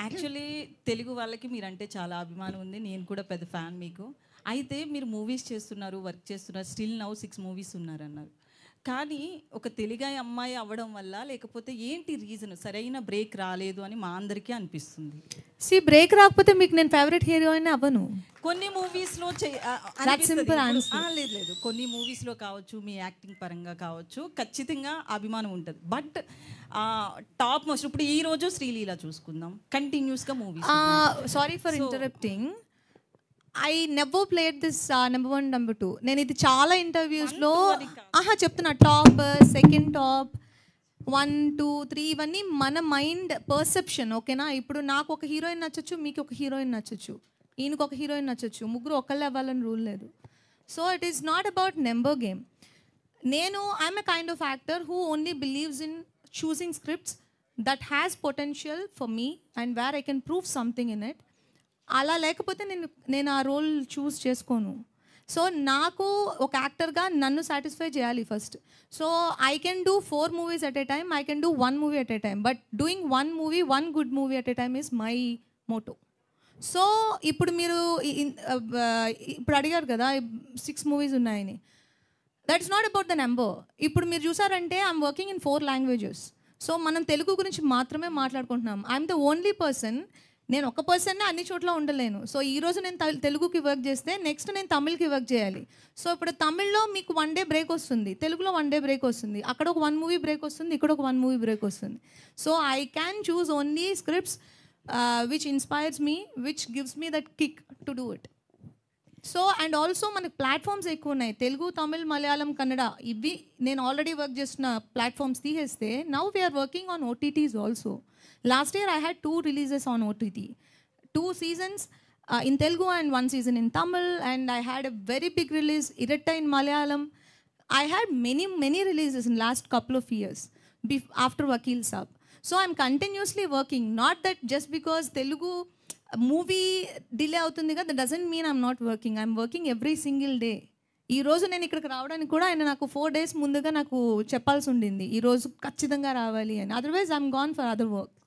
actually Telugu వాళ్ళకి మీరంటే చాలా అభిమానం ఉంది నేను కూడా పెద్ద ఫ్యాన్ మీకు అయితే మీరు మూవీస్ చేస్తున్నారు వర్క్ చేస్తున్నారు స్టిల్ నౌ సిక్స్ మూవీస్ ఉన్నారన్నారు కానీ ఒక తెలుగాయి అమ్మాయి అవ్వడం వల్ల లేకపోతే ఏంటి రీజన్ సరైన బ్రేక్ రాలేదు అని మా అందరికీ అనిపిస్తుంది సి బ్రేక్ రాకపోతే మీకు నేను ఫేవరెట్ హీరోయిన్ అవ్వను కొన్ని మూవీస్లో లేదు లేదు కొన్ని మూవీస్లో కావచ్చు మీ యాక్టింగ్ పరంగా కావచ్చు ఖచ్చితంగా అభిమానం ఉంటుంది బట్ టాప్ మోస్ట్ ఇప్పుడు ఈ రోజు శ్రీలీల చూసుకుందాం కంటిన్యూస్గా movie sorry for interrupting I never played this number one number two నేను ఇది చాలా ఇంటర్వ్యూస్లో ఆహా చెప్తున్నా top second top one two three ఇవన్నీ మన మైండ్ పర్సెప్షన్ ఓకేనా ఇప్పుడు నాకు ఒక హీరోయిన్ నచ్చచ్చు మీకు ఒక హీరోయిన్ నచ్చచ్చు ఈయనకు ఒక హీరోయిన్ నచ్చచ్చు ముగ్గురు ఒకళ్ళు అవ్వాలని రూల్ లేదు so it is not about number game నేను I'm a kind of actor who only believes in choosing scripts that has potential for me and where I can prove something in it అలా లేకపోతే నేను నేను ఆ role చూస్ చేసుకోను so నాకు ఒక యాక్టర్గా నన్ను సాటిస్ఫై చేయాలి first so I can do four movies at a time I can do one movie at a time but doing one movie one good movie at a time is my motto so ఇప్పుడు మీరు ఇప్పుడు అడిగారు కదా six movies ఉన్నాయని that's not about the number ఇప్పుడు మీరు చూసారంటే I'm working in four languages so మనం తెలుగు గురించి మాత్రమే మాట్లాడుకుంటున్నాం ఐఎమ్ ద ఓన్లీ పర్సన్ నేను ఒక పర్సన్నే అన్ని చోట్ల ఉండలేను సో ఈరోజు నేను తెలుగుకి వర్క్ చేస్తే నెక్స్ట్ నేను తమిళ్కి వర్క్ చేయాలి సో ఇప్పుడు తమిళ్లో మీకు వన్ డే బ్రేక్ వస్తుంది తెలుగులో వన్ డే బ్రేక్ వస్తుంది అక్కడ ఒక వన్ మూవీ బ్రేక్ వస్తుంది ఇక్కడ ఒక వన్ మూవీ బ్రేక్ వస్తుంది so I can choose only scripts which inspires me which gives me that kick to do it so and also మనకి ప్లాట్ఫామ్స్ ఎక్కువ ఉన్నాయి తెలుగు తమిళ్ మలయాళం కన్నడ ఇవి నేను ఆల్రెడీ వర్క్ చేసిన ప్లాట్ఫామ్స్ తీసేస్తే now we are working on OTTs also last year I had two releases on OTT two seasons in Telugu and one season in Tamil and I had a very big release Iratta in Malayalam I had many many releases in last couple of years బిఫ్ after Vakeel Saab so I'm continuously working not that just because Telugu movie delay అవుతుంది కదా doesn't mean I'm not working I'm working every single day ఈ రోజు నేను ఇక్కడికి రావడానికి కూడా ఆయన నాకు ఫోర్ డేస్ ముందుగా నాకు చెప్పాల్సి ఉండింది ఈ రోజు ఖచ్చితంగా రావాలి అని otherwise I'm gone for other work